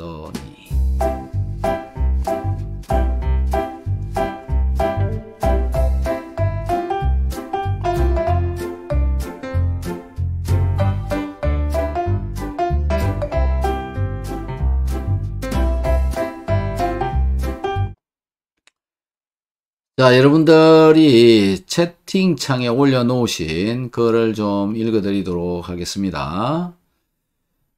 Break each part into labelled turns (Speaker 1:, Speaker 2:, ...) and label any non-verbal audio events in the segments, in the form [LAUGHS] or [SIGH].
Speaker 1: 있니 자, 여러분들이 채팅창에 올려놓으신 글을 좀 읽어드리도록 하겠습니다.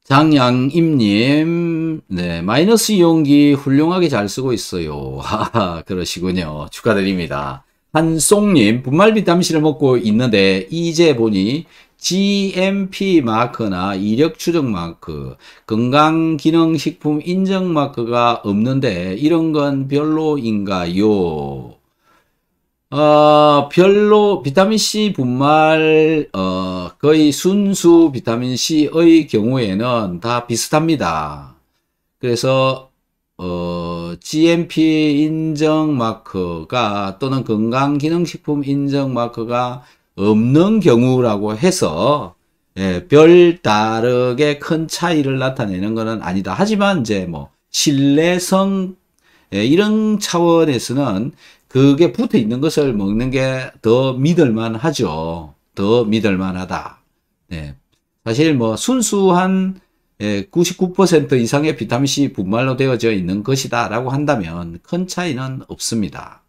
Speaker 1: 장양임님, 네, 마이너스 이용기 훌륭하게 잘 쓰고 있어요. 하하, 그러시군요. 축하드립니다. 한송님, 분말 비타민C를 먹고 있는데, 이제 보니, GMP 마크나 이력 추적 마크, 건강기능식품 인증 마크가 없는데, 이런 건 별로인가요? 어, 별로 비타민C 분말, 어, 거의 순수 비타민C의 경우에는 다 비슷합니다. 그래서, 어, GMP 인정 마크가 또는 건강기능식품 인정 마크가 없는 경우라고 해서, 예, 별 다르게 큰 차이를 나타내는 것은 아니다. 하지만 이제 뭐, 신뢰성 예, 이런 차원에서는 그게 붙어 있는 것을 먹는 게 더 믿을만 하죠. 더 믿을만 하다. 네. 사실 뭐 순수한 99% 예, 이상의 비타민C 분말로 되어져 있는 것이다 라고 한다면 큰 차이는 없습니다.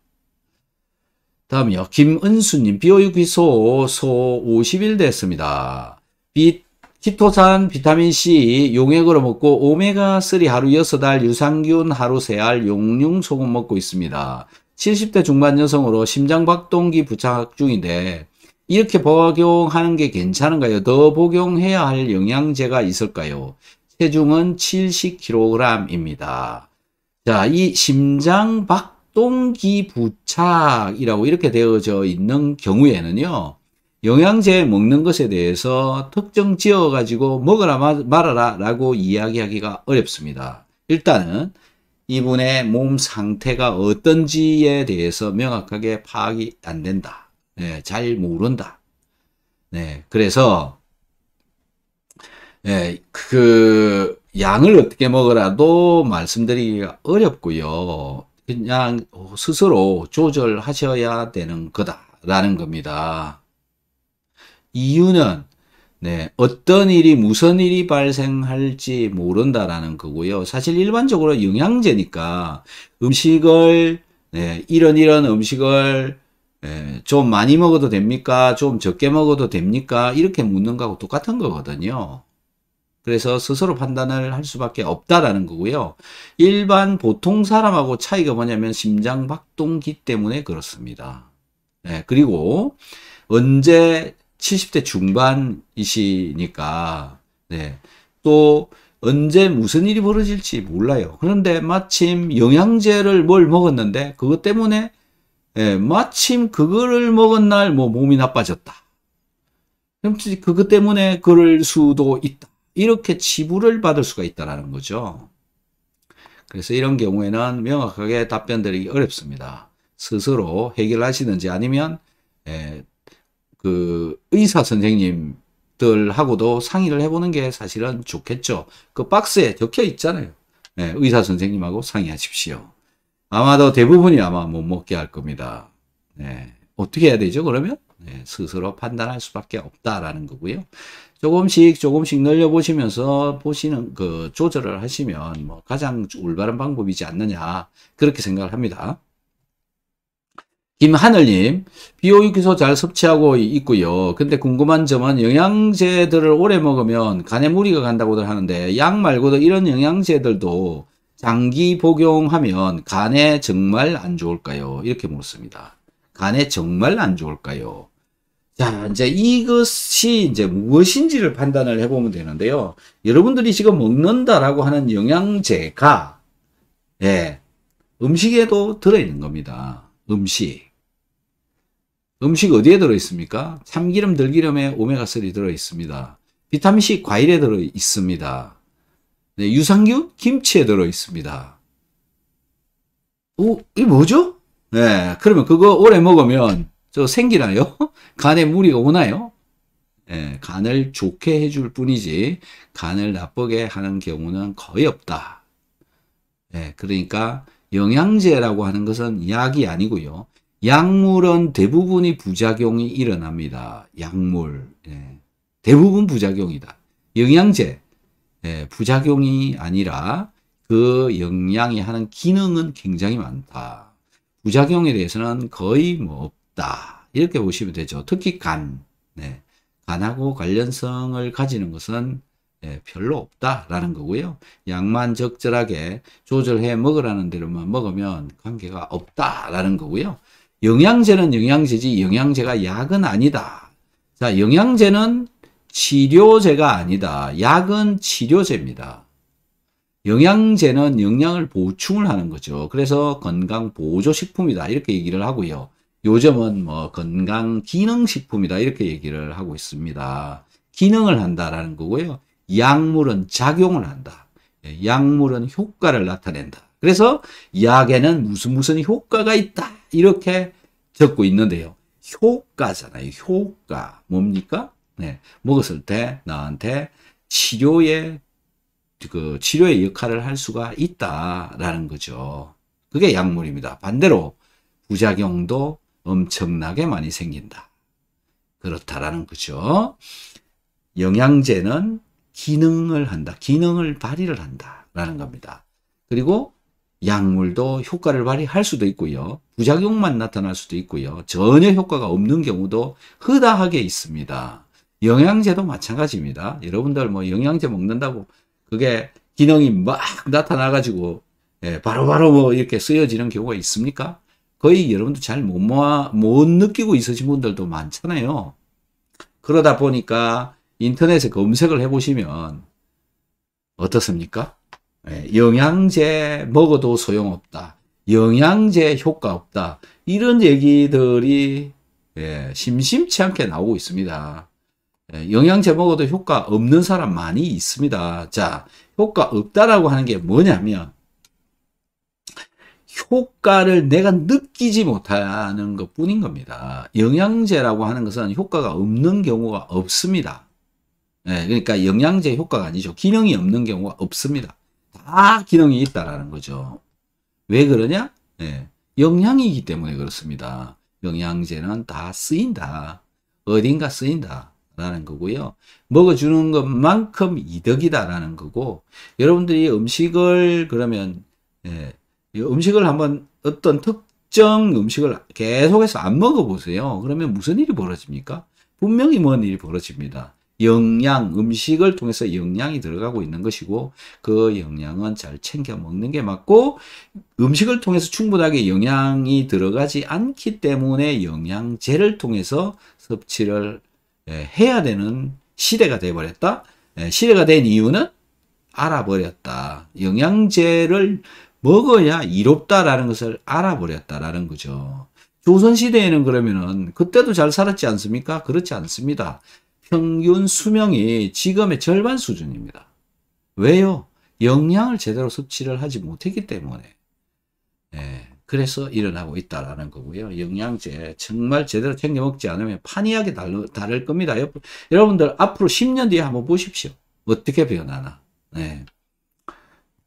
Speaker 1: 다음이요. 김은수님, 비오유기소 소 50일 됐습니다. 비, 키토산 비타민C 용액으로 먹고 오메가3 하루 6달 유산균 하루 3알, 용융소금 먹고 있습니다. 70대 중반 여성으로 심장박동기 부착 중인데 이렇게 복용하는 게 괜찮은가요? 더 복용해야 할 영양제가 있을까요? 체중은 70kg입니다. 자, 이 심장박동기 부착이라고 이렇게 되어져 있는 경우에는요. 영양제 먹는 것에 대해서 특정 지어가지고 먹으라 말아라 라고 이야기하기가 어렵습니다. 일단은 이분의 몸 상태가 어떤지에 대해서 명확하게 파악이 안 된다. 네, 잘 모른다. 네, 그래서 네, 그 양을 어떻게 먹으라도 말씀드리기가 어렵고요. 그냥 스스로 조절하셔야 되는 거다라는 겁니다. 이유는 네, 어떤 일이 무슨 일이 발생할지 모른다라는 거고요. 사실 일반적으로 영양제니까 음식을 네, 이런 이런 음식을 네, 좀 많이 먹어도 됩니까? 좀 적게 먹어도 됩니까? 이렇게 묻는 거하고 똑같은 거거든요. 그래서 스스로 판단을 할 수밖에 없다라는 거고요. 일반 보통 사람하고 차이가 뭐냐면 심장 박동기 때문에 그렇습니다. 네, 그리고 언제 70대 중반이시니까, 네. 또, 언제 무슨 일이 벌어질지 몰라요. 그런데 마침 영양제를 뭘 먹었는데, 그것 때문에, 예, 마침 그거를 먹은 날, 뭐, 몸이 나빠졌다. 그것 때문에 그럴 수도 있다. 이렇게 지불을 받을 수가 있다라는 거죠. 그래서 이런 경우에는 명확하게 답변 드리기 어렵습니다. 스스로 해결하시는지 아니면 에, 예, 그 의사 선생님들하고도 상의를 해보는 게 사실은 좋겠죠. 그 박스에 적혀 있잖아요. 네, 의사 선생님하고 상의하십시오. 아마도 대부분이 아마 못 먹게 할 겁니다. 네, 어떻게 해야 되죠, 그러면? 네, 스스로 판단할 수밖에 없다라는 거고요. 조금씩 조금씩 늘려보시면서 보시는 그 조절을 하시면 뭐 가장 올바른 방법이지 않느냐 그렇게 생각을 합니다. 김하늘님, 비오유기소 잘 섭취하고 있고요. 근데 궁금한 점은 영양제들을 오래 먹으면 간에 무리가 간다고들 하는데 약 말고도 이런 영양제들도 장기 복용하면 간에 정말 안 좋을까요? 이렇게 물었습니다. 간에 정말 안 좋을까요? 자, 이제 이것이 이제 무엇인지를 판단을 해보면 되는데요. 여러분들이 지금 먹는다라고 하는 영양제가, 예, 음식에도 들어있는 겁니다. 음식. 음식 어디에 들어있습니까? 참기름, 들기름에 오메가3 들어있습니다. 비타민C 과일에 들어있습니다. 네, 유산균? 김치에 들어있습니다. 오, 이게 뭐죠? 네, 그러면 그거 오래 먹으면 저 생기나요? [LAUGHS] 간에 무리가 오나요? 예, 간을 좋게 해줄 뿐이지 간을 나쁘게 하는 경우는 거의 없다. 예, 그러니까 영양제라고 하는 것은 약이 아니고요. 약물은 대부분이 부작용이 일어납니다. 약물. 예. 대부분 부작용이다. 영양제. 예, 부작용이 아니라 그 영양이 하는 기능은 굉장히 많다. 부작용에 대해서는 거의 뭐 없다. 이렇게 보시면 되죠. 특히 간. 네. 간하고 관련성을 가지는 것은 예, 별로 없다라는 거고요. 약만 적절하게 조절해 먹으라는 대로만 먹으면 관계가 없다라는 거고요. 영양제는 영양제지 영양제가 약은 아니다. 자, 영양제는 치료제가 아니다. 약은 치료제입니다. 영양제는 영양을 보충을 하는 거죠. 그래서 건강 보조 식품이다. 이렇게 얘기를 하고요. 요즘은 뭐 건강 기능 식품이다. 이렇게 얘기를 하고 있습니다. 기능을 한다라는 거고요. 약물은 작용을 한다. 예, 약물은 효과를 나타낸다. 그래서 약에는 무슨 무슨 효과가 있다. 이렇게 적고 있는데요. 효과잖아요. 효과. 뭡니까? 네. 먹었을 때 나한테 치료의 그 치료의 역할을 할 수가 있다라는 거죠. 그게 약물입니다. 반대로 부작용도 엄청나게 많이 생긴다. 그렇다라는 거죠. 영양제는 기능을 한다. 기능을 발휘를 한다라는 겁니다. 그리고 약물도 효과를 발휘할 수도 있고요. 부작용만 나타날 수도 있고요. 전혀 효과가 없는 경우도 허다하게 있습니다. 영양제도 마찬가지입니다. 여러분들 뭐 영양제 먹는다고 그게 기능이 막 나타나가지고 예, 바로바로 바로 뭐 이렇게 쓰여지는 경우가 있습니까? 거의 여러분도 잘못 못 느끼고 있으신 분들도 많잖아요. 그러다 보니까 인터넷에 검색을 해보시면 어떻습니까? 예, 영양제 먹어도 소용없다. 영양제 효과 없다. 이런 얘기들이 예, 심심치 않게 나오고 있습니다. 예, 영양제 먹어도 효과 없는 사람 많이 있습니다. 자, 효과 없다라고 하는 게 뭐냐면 효과를 내가 느끼지 못하는 것 뿐인 겁니다. 영양제라고 하는 것은 효과가 없는 경우가 없습니다. 그러니까 영양제 효과가 아니죠. 기능이 없는 경우가 없습니다. 다 기능이 있다라는 거죠. 왜 그러냐? 예, 영양이기 때문에 그렇습니다. 영양제는 다 쓰인다. 어딘가 쓰인다. 라는 거고요. 먹어주는 것만큼 이득이다라는 거고, 여러분들이 음식을 그러면, 예, 음식을 한번 어떤 특정 음식을 계속해서 안 먹어보세요. 그러면 무슨 일이 벌어집니까? 분명히 뭔 일이 벌어집니다. 영양, 음식을 통해서 영양이 들어가고 있는 것이고 그 영양은 잘 챙겨 먹는 게 맞고 음식을 통해서 충분하게 영양이 들어가지 않기 때문에 영양제를 통해서 섭취를 예, 해야 되는 시대가 돼버렸다. 예, 시대가 된 이유는 알아버렸다. 영양제를 먹어야 이롭다라는 것을 알아버렸다라는 거죠. 조선시대에는 그러면은 그때도 잘 살았지 않습니까? 그렇지 않습니다. 평균 수명이 지금의 절반 수준입니다. 왜요? 영양을 제대로 섭취를 하지 못했기 때문에 예, 그래서 일어나고 있다라는 거고요. 영양제 정말 제대로 챙겨 먹지 않으면 판이하게 다를, 다를 겁니다. 여러분들 앞으로 10년 뒤에 한번 보십시오. 어떻게 변하나. 예.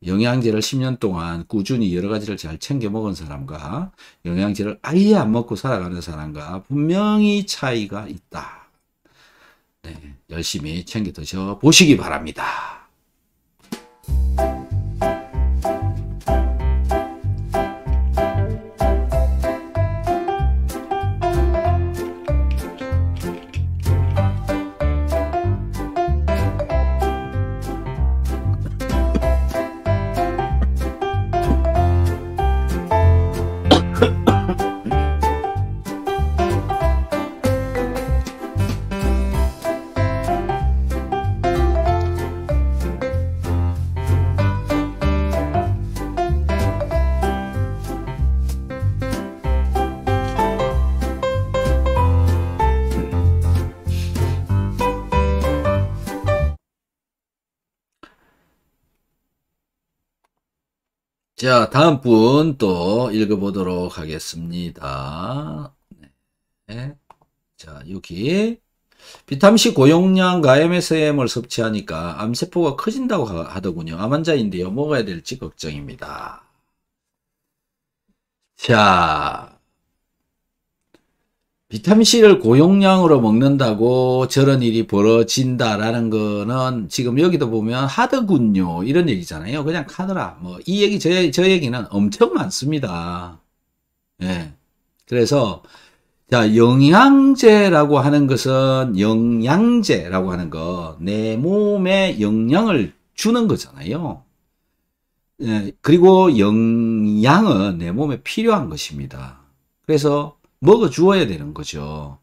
Speaker 1: 영양제를 10년 동안 꾸준히 여러 가지를 잘 챙겨 먹은 사람과 영양제를 아예 안 먹고 살아가는 사람과 분명히 차이가 있다. 네, 열심히 챙겨 드셔 보시기 바랍니다. 자, 다음 분 또 읽어보도록 하겠습니다. 네. 자, 여기. 비타민C 고용량 가엠SM을 섭취하니까 암세포가 커진다고 하더군요. 암환자인데요. 먹어야 될지 걱정입니다. 자, 비타민C를 고용량으로 먹는다고 저런 일이 벌어진다라는 거는 지금 여기도 보면 하드군요 이런 얘기잖아요. 그냥 카더라. 뭐, 이 얘기, 저, 저 얘기는 엄청 많습니다. 예. 그래서, 자, 영양제라고 하는 것은 영양제라고 하는 거, 내 몸에 영양을 주는 거잖아요. 예, 그리고 영양은 내 몸에 필요한 것입니다. 그래서 먹어 주어야 되는 거죠.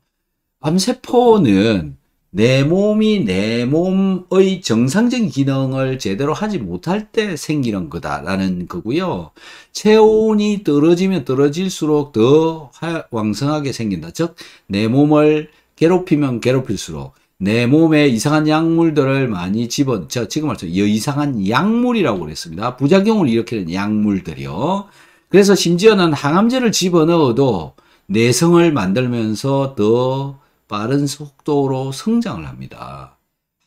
Speaker 1: 암세포는 내 몸이 내 몸의 정상적인 기능을 제대로 하지 못할 때 생기는 거다라는 거고요. 체온이 떨어지면 떨어질수록 더 왕성하게 생긴다. 즉, 내 몸을 괴롭히면 괴롭힐수록 내 몸에 이상한 약물들을 많이 집어, 제 지금 말씀, 이상한 약물이라고 그랬습니다. 부작용을 일으키는 약물들이요. 그래서 심지어는 항암제를 집어넣어도 내성을 만들면서 더 빠른 속도로 성장을 합니다.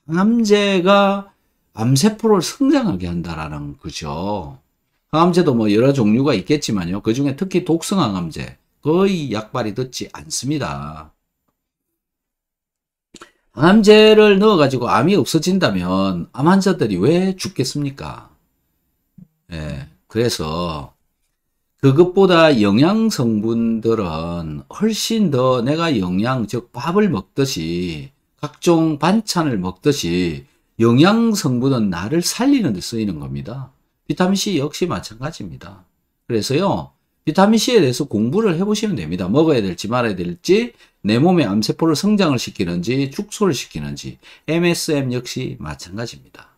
Speaker 1: 항암제가 암세포를 성장하게 한다라는 거죠. 항암제도 뭐 여러 종류가 있겠지만요. 그 중에 특히 독성 항암제 거의 약발이 듣지 않습니다. 항암제를 넣어가지고 암이 없어진다면 암 환자들이 왜 죽겠습니까? 예, 그래서 그것보다 영양 성분들은 훨씬 더 내가 영양, 즉 밥을 먹듯이 각종 반찬을 먹듯이 영양 성분은 나를 살리는 데 쓰이는 겁니다. 비타민C 역시 마찬가지입니다. 그래서요, 비타민C에 대해서 공부를 해보시면 됩니다. 먹어야 될지 말아야 될지, 내 몸의 암세포를 성장을 시키는지, 축소를 시키는지, MSM 역시 마찬가지입니다.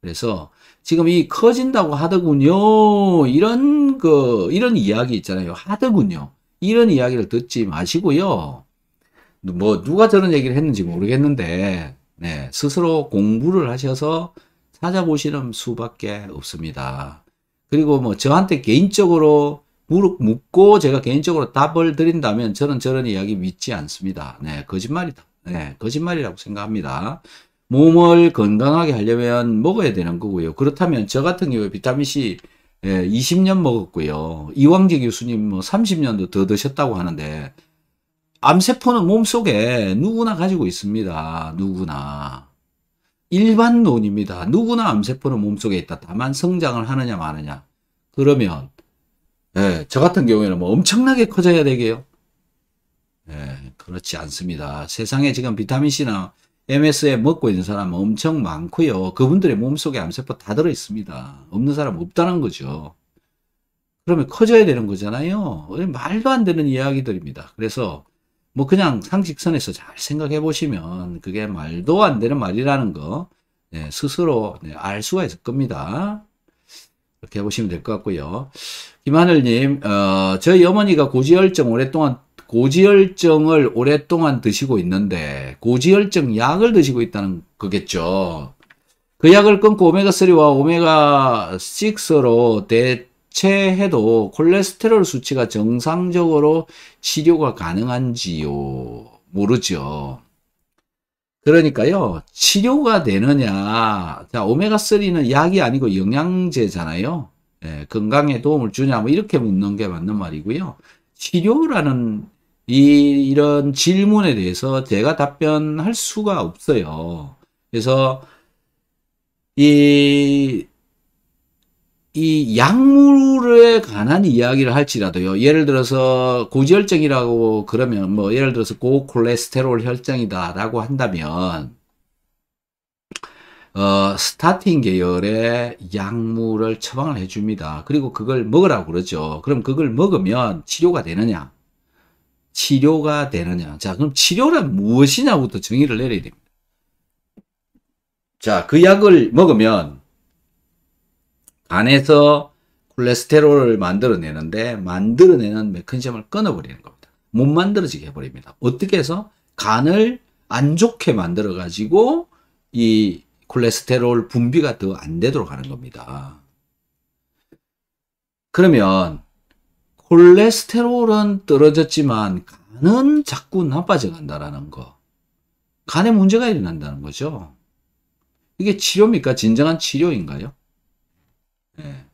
Speaker 1: 그래서 지금 이 커진다고 하더군요. 이런 그 이런 이야기 있잖아요. 하더군요. 이런 이야기를 듣지 마시고요. 뭐 누가 저런 얘기를 했는지 모르겠는데 네, 스스로 공부를 하셔서 찾아보시는 수밖에 없습니다. 그리고 뭐 저한테 개인적으로 무릎 묻고 제가 개인적으로 답을 드린다면 저는 저런 이야기 믿지 않습니다. 네, 거짓말이다. 네, 거짓말이라고 생각합니다. 몸을 건강하게 하려면 먹어야 되는 거고요. 그렇다면 저 같은 경우에 비타민C 20년 예, 먹었고요. 이왕재 교수님 뭐 30년도 더 드셨다고 하는데 암세포는 몸속에 누구나 가지고 있습니다. 누구나. 일반론입니다. 누구나 암세포는 몸속에 있다. 다만 성장을 하느냐 마느냐. 그러면 예, 저 같은 경우에는 뭐 엄청나게 커져야 되게요. 예, 그렇지 않습니다. 세상에 지금 비타민C나 MS에 먹고 있는 사람 엄청 많고요. 그분들의 몸속에 암세포 다 들어있습니다. 없는 사람 없다는 거죠. 그러면 커져야 되는 거잖아요. 말도 안 되는 이야기들입니다. 그래서 뭐 그냥 상식선에서 잘 생각해 보시면 그게 말도 안 되는 말이라는 거 네, 스스로 네, 알 수가 있을 겁니다. 이렇게 보시면될 것 같고요. 김하늘님, 어, 저희 어머니가 고지혈증 오랫동안 고지혈증을 오랫동안 드시고 있는데 고지혈증 약을 드시고 있다는 거겠죠. 그 약을 끊고 오메가3와 오메가6로 대체해도 콜레스테롤 수치가 정상적으로 치료가 가능한지요? 모르죠. 그러니까요, 치료가 되느냐. 자, 오메가3는 약이 아니고 영양제잖아요. 예, 건강에 도움을 주냐, 뭐, 이렇게 묻는 게 맞는 말이고요. 치료라는 이, 이런 질문에 대해서 제가 답변할 수가 없어요. 그래서 이, 이 약물에 관한 이야기를 할지라도요. 예를 들어서 고지혈증이라고 그러면 뭐 예를 들어서 고콜레스테롤 혈증이다라고 한다면 어, 스타팅 계열의 약물을 처방을 해줍니다. 그리고 그걸 먹으라고 그러죠. 그럼 그걸 먹으면 치료가 되느냐? 치료가 되느냐. 자, 그럼 치료란 무엇이냐부터 정의를 내려야 됩니다. 자, 그 약을 먹으면 간에서 콜레스테롤을 만들어내는데 만들어내는 메커니즘을 끊어버리는 겁니다. 못 만들어지게 해버립니다. 어떻게 해서 간을 안 좋게 만들어가지고 이 콜레스테롤 분비가 더 안 되도록 하는 겁니다. 그러면 콜레스테롤은 떨어졌지만 간은 자꾸 나빠져 간다라는 거. 간에 문제가 일어난다는 거죠. 이게 치료입니까? 진정한 치료인가요? 네. 예.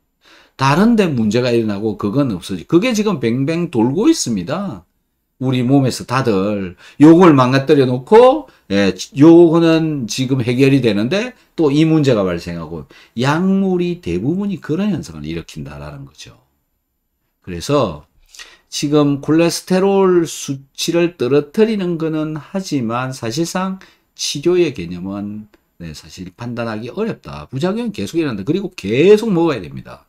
Speaker 1: 다른데 문제가 일어나고 그건 없어지. 그게 지금 뱅뱅 돌고 있습니다. 우리 몸에서 다들 요걸 망가뜨려 놓고 예, 요거는 지금 해결이 되는데 또 이 문제가 발생하고 약물이 대부분이 그런 현상을 일으킨다라는 거죠. 그래서 지금 콜레스테롤 수치를 떨어뜨리는 거는 하지만 사실상 치료의 개념은 네, 사실 판단하기 어렵다. 부작용이 계속 일어난다. 그리고 계속 먹어야 됩니다.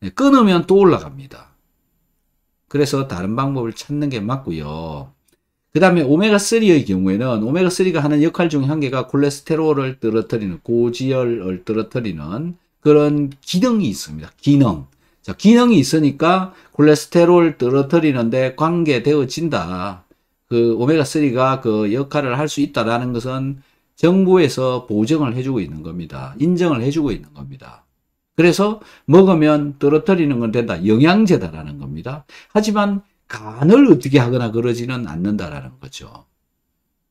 Speaker 1: 네, 끊으면 또 올라갑니다. 그래서 다른 방법을 찾는 게 맞고요. 그 다음에 오메가3의 경우에는 오메가3가 하는 역할 중 한 개가 콜레스테롤을 떨어뜨리는 고지혈을 떨어뜨리는 그런 기능이 있습니다. 기능. 자, 기능이 있으니까 콜레스테롤 떨어뜨리는데 관계되어진다. 그 오메가3가 그 역할을 할 수 있다라는 것은 정부에서 보증을 해주고 있는 겁니다. 인정을 해주고 있는 겁니다. 그래서 먹으면 떨어뜨리는 건 된다. 영양제다라는 겁니다. 하지만 간을 어떻게 하거나 그러지는 않는다라는 거죠.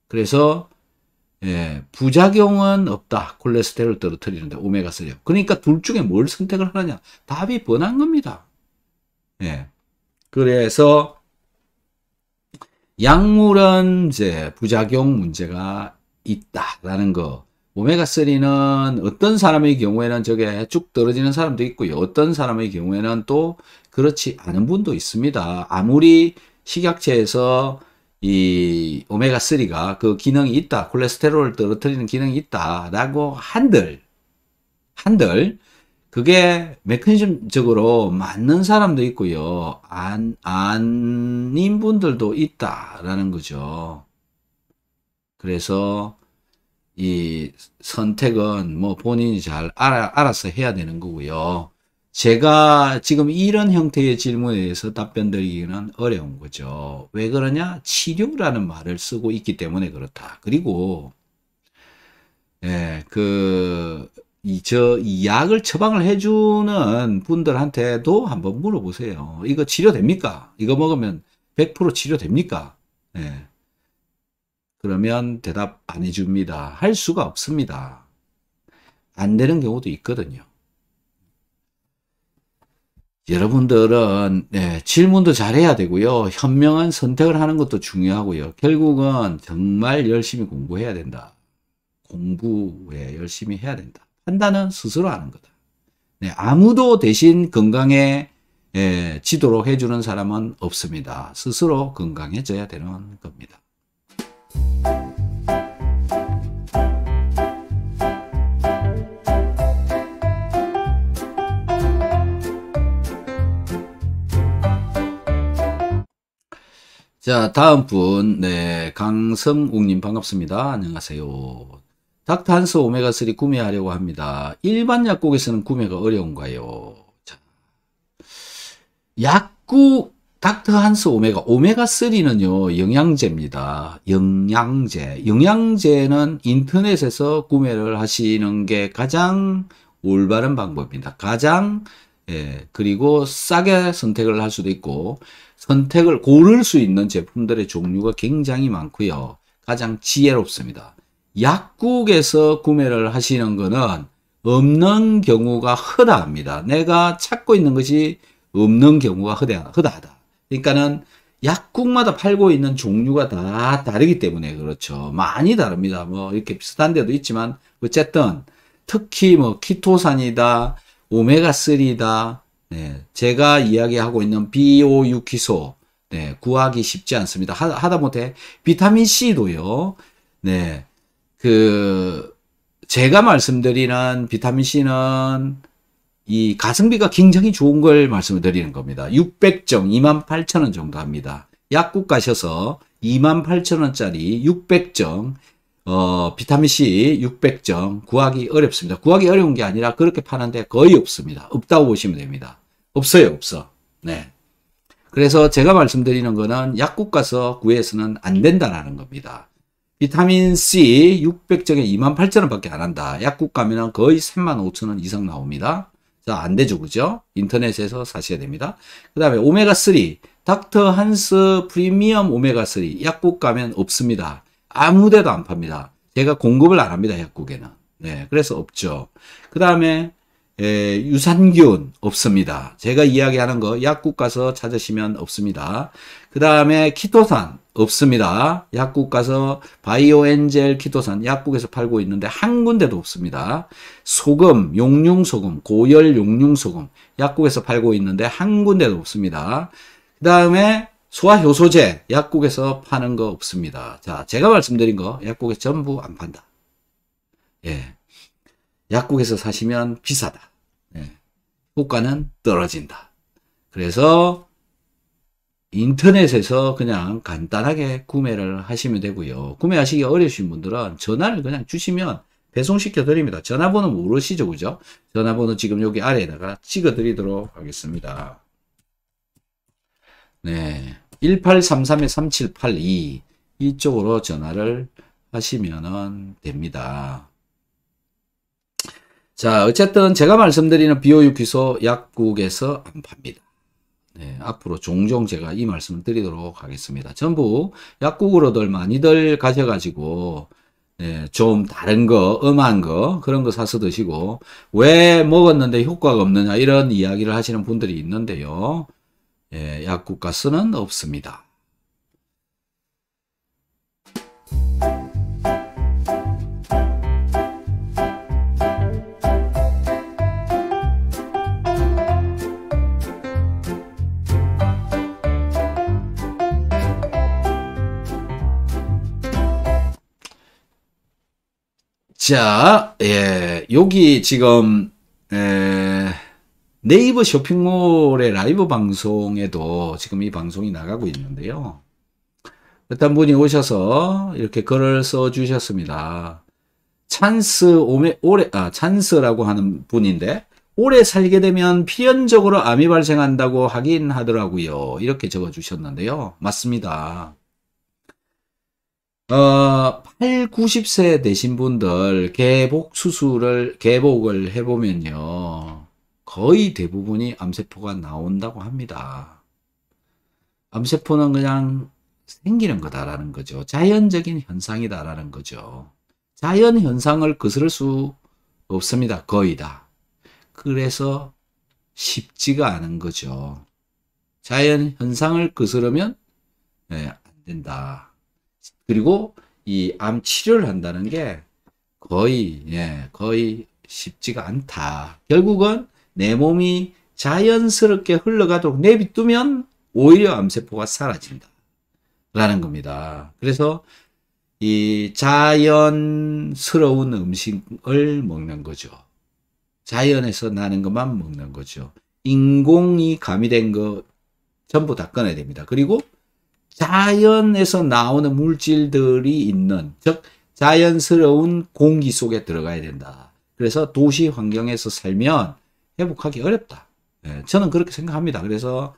Speaker 1: 그래서 예, 부작용은 없다. 콜레스테롤 떨어뜨리는데 오메가3. 그러니까 둘 중에 뭘 선택을 하느냐? 답이 번한 겁니다. 예. 그래서 약물은 이제 부작용 문제가 있다라는 거. 오메가3는 어떤 사람의 경우에는 저게 쭉 떨어지는 사람도 있고요. 어떤 사람의 경우에는 또 그렇지 않은 분도 있습니다. 아무리 식약처에서 이 오메가3가 그 기능이 있다. 콜레스테롤을 떨어뜨리는 기능이 있다라고 한들 한들 그게 메커니즘적으로 맞는 사람도 있고요. 안, 아닌 분들도 있다라는 거죠. 그래서 이 선택은 뭐 본인이 잘 알아, 알아서 해야 되는 거고요. 제가 지금 이런 형태의 질문에 대해서 답변 드리기는 어려운 거죠. 왜 그러냐? 치료라는 말을 쓰고 있기 때문에 그렇다. 그리고, 예, 그, 이, 저, 이 약을 처방을 해주는 분들한테도 한번 물어보세요. 이거 치료됩니까? 이거 먹으면 100% 치료됩니까? 예. 그러면 대답 안 해줍니다. 할 수가 없습니다. 안 되는 경우도 있거든요. 여러분들은 네, 질문도 잘해야 되고요. 현명한 선택을 하는 것도 중요하고요. 결국은 정말 열심히 공부해야 된다. 공부에 열심히 해야 된다. 판단은 스스로 하는 거다. 네, 아무도 대신 건강에 예, 지도록 해주는 사람은 없습니다. 스스로 건강해져야 되는 겁니다. 자, 다음 분, 네, 강성욱님 반갑습니다. 안녕하세요. 닥터 한스 오메가3 구매하려고 합니다. 일반 약국에서는 구매가 어려운가요? 자, 약국, 닥터 한스 오메가, 오메가3는요, 영양제입니다. 영양제. 영양제는 인터넷에서 구매를 하시는 게 가장 올바른 방법입니다. 가장, 예, 그리고 싸게 선택을 할 수도 있고, 선택을 고를 수 있는 제품들의 종류가 굉장히 많고요. 가장 지혜롭습니다. 약국에서 구매를 하시는 거는 없는 경우가 허다합니다. 내가 찾고 있는 것이 없는 경우가 허다, 하다 그러니까는 약국마다 팔고 있는 종류가 다 다르기 때문에 그렇죠. 많이 다릅니다. 뭐 이렇게 비슷한 데도 있지만 어쨌든 특히 뭐 키토산이다, 오메가3다, 네, 제가 이야기하고 있는 비오 유키소 네, 구하기 쉽지 않습니다. 하, 하다못해 비타민 C도요. 네, 그 제가 말씀드리는 비타민 C는 이 가성비가 굉장히 좋은 걸 말씀을 드리는 겁니다. 600정 28,000원 정도 합니다. 약국 가셔서 28,000원짜리 600정 어, 비타민 C 600정 구하기 어렵습니다. 구하기 어려운 게 아니라 그렇게 파는데 거의 없습니다. 없다고 보시면 됩니다. 없어요, 없어. 네. 그래서 제가 말씀드리는 거는 약국 가서 구해서는 안 된다라는 겁니다. 비타민 C 600적에 28,000원 밖에 안 한다. 약국 가면은 거의 35,000원 이상 나옵니다. 안 되죠, 그죠? 인터넷에서 사셔야 됩니다. 그 다음에 오메가3, 닥터 한스 프리미엄 오메가3, 약국 가면 없습니다. 아무 데도 안 팝니다. 제가 공급을 안 합니다, 약국에는. 네, 그래서 없죠. 그 다음에 예, 유산균 없습니다. 제가 이야기하는 거 약국 가서 찾으시면 없습니다. 그 다음에 키토산 없습니다. 약국 가서 바이오엔젤 키토산 약국에서 팔고 있는데 한 군데도 없습니다. 소금, 용융소금, 고열 용융소금 약국에서 팔고 있는데 한 군데도 없습니다. 그 다음에 소화효소제 약국에서 파는 거 없습니다. 자, 제가 말씀드린 거 약국에 전부 안 판다. 예. 약국에서 사시면 비싸다. 네. 효과는 떨어진다. 그래서 인터넷에서 그냥 간단하게 구매를 하시면 되고요. 구매하시기 어려우신 분들은 전화를 그냥 주시면 배송시켜 드립니다. 전화번호 모르시죠? 그죠? 전화번호 지금 여기 아래에다가 찍어 드리도록 하겠습니다. 네. 1833-3782 이쪽으로 전화를 하시면 됩니다. 자, 어쨌든 제가 말씀드리는 비오유 기소 약국에서 안 팝니다. 네, 앞으로 종종 제가 이 말씀을 드리도록 하겠습니다. 전부 약국으로들 많이들 가셔가지고 네, 좀 다른 거, 엄한거 그런 거 사서 드시고 왜 먹었는데 효과가 없느냐 이런 이야기를 하시는 분들이 있는데요. 예, 약국 가스는 없습니다. 자, 예, 여기 지금, 에, 네이버 쇼핑몰의 라이브 방송에도 지금 이 방송이 나가고 있는데요. 어떤 분이 오셔서 이렇게 글을 써 주셨습니다. 찬스 오메, 오래, 아, 찬스라고 하는 분인데, 오래 살게 되면 필연적으로 암이 발생한다고 하긴 하더라고요. 이렇게 적어 주셨는데요. 맞습니다. 8, 어, 90세 되신 분들 개복 수술을 개복을 해보면요 거의 대부분이 암세포가 나온다고 합니다. 암세포는 그냥 생기는 거다라는 거죠. 자연적인 현상이다라는 거죠. 자연 현상을 거스를 수 없습니다. 거의 다. 그래서 쉽지가 않은 거죠. 자연 현상을 거스르면 네, 안 된다. 그리고 이 암 치료를 한다는 게 거의 예, 거의 쉽지가 않다. 결국은 내 몸이 자연스럽게 흘러가도록 내비두면 오히려 암세포가 사라진다. 라는 겁니다. 그래서 이 자연스러운 음식을 먹는 거죠. 자연에서 나는 것만 먹는 거죠. 인공이 가미된 거 전부 다 꺼내야 됩니다. 그리고 자연에서 나오는 물질들이 있는 즉 자연스러운 공기 속에 들어가야 된다. 그래서 도시 환경에서 살면 회복하기 어렵다. 예, 저는 그렇게 생각합니다. 그래서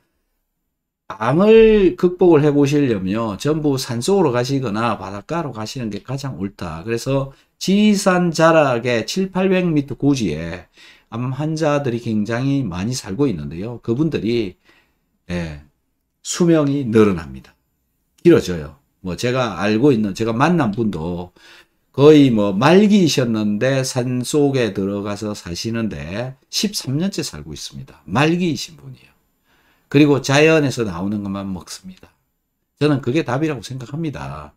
Speaker 1: 암을 극복을 해 보시려면 전부 산속으로 가시거나 바닷가로 가시는 게 가장 옳다. 그래서 지산 자락의 7, 800m 고지에 암 환자들이 굉장히 많이 살고 있는데요. 그분들이 예, 수명이 늘어납니다. 길어져요. 뭐 제가 알고 있는 제가 만난 분도 거의 뭐 말기이셨는데 산 속에 들어가서 사시는데 13년째 살고 있습니다. 말기이신 분이에요. 그리고 자연에서 나오는 것만 먹습니다. 저는 그게 답이라고 생각합니다.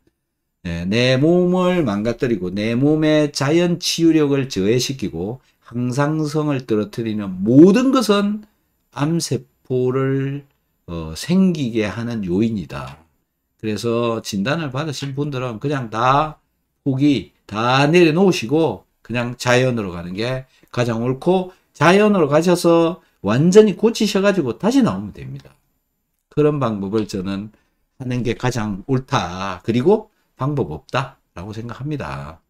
Speaker 1: 네, 내 몸을 망가뜨리고 내 몸의 자연 치유력을 저해시키고 항상성을 떨어뜨리는 모든 것은 암세포를 어, 생기게 하는 요인이다. 그래서 진단을 받으신 분들은 그냥 다 포기, 다 내려놓으시고 그냥 자연으로 가는 게 가장 옳고 자연으로 가셔서 완전히 고치셔가지고 다시 나오면 됩니다. 그런 방법을 저는 하는 게 가장 옳다. 그리고 방법 없다. 라고 생각합니다.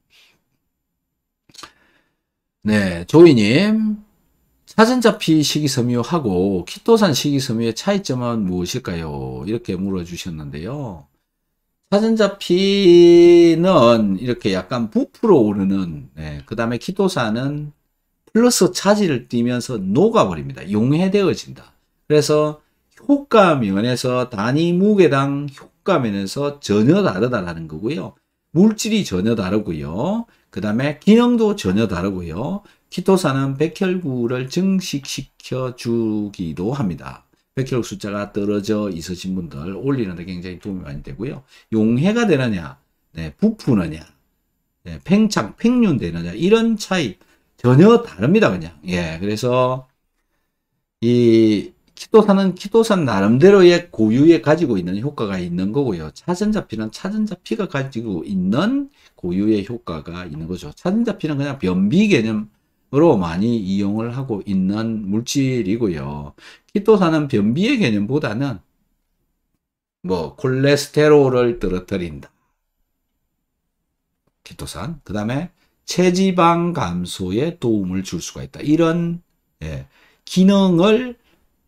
Speaker 1: 네, 조이님. 사전잡히 식이섬유하고 키토산 식이섬유의 차이점은 무엇일까요? 이렇게 물어주셨는데요. 사전잡히는 이렇게 약간 부풀어 오르는 네, 그 다음에 키토산은 플러스 차지를 띠면서 녹아버립니다. 용해되어진다. 그래서 효과 면에서 단위 무게당 효과 면에서 전혀 다르다라는 거고요. 물질이 전혀 다르고요. 그 다음에 기능도 전혀 다르고요. 키토산은 백혈구를 증식시켜 주기도 합니다. 백혈구 숫자가 떨어져 있으신 분들 올리는데 굉장히 도움이 많이 되고요. 용해가 되느냐, 네, 부푸느냐, 네, 팽창, 팽륜 되느냐 이런 차이 전혀 다릅니다. 그냥 예, 그래서 이 키토산은 키토산 나름대로의 고유에 가지고 있는 효과가 있는 거고요. 차전자피는 차전자피가 가지고 있는 고유의 효과가 있는 거죠. 차전자피는 그냥 변비 개념 으로 많이 이용을 하고 있는 물질이고요. 키토산은 변비의 개념보다는 뭐 콜레스테롤을 떨어뜨린다. 키토산. 그 다음에 체지방 감소에 도움을 줄 수가 있다. 이런 예, 기능을